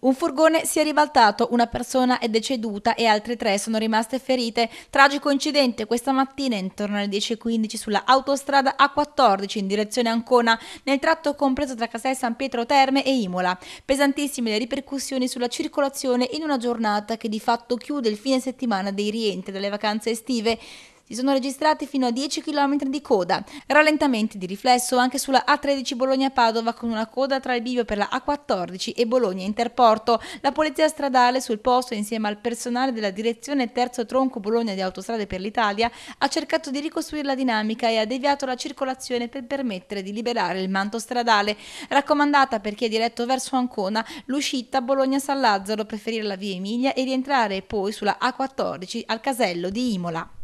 Un furgone si è ribaltato, una persona è deceduta e altre tre sono rimaste ferite. Tragico incidente questa mattina intorno alle 10.15 sulla autostrada A14 in direzione Ancona, nel tratto compreso tra Castel San Pietro Terme e Imola. Pesantissime le ripercussioni sulla circolazione in una giornata che di fatto chiude il fine settimana dei rientri dalle vacanze estive. Si sono registrati fino a 10 km di coda, rallentamenti di riflesso anche sulla A13 Bologna-Padova con una coda tra il bivio per la A14 e Bologna Interporto. La polizia stradale sul posto insieme al personale della direzione terzo tronco Bologna di Autostrade per l'Italia ha cercato di ricostruire la dinamica e ha deviato la circolazione per permettere di liberare il manto stradale. Raccomandata per chi è diretto verso Ancona l'uscita Bologna-San Lazzaro, preferire la via Emilia e rientrare poi sulla A14 al casello di Imola.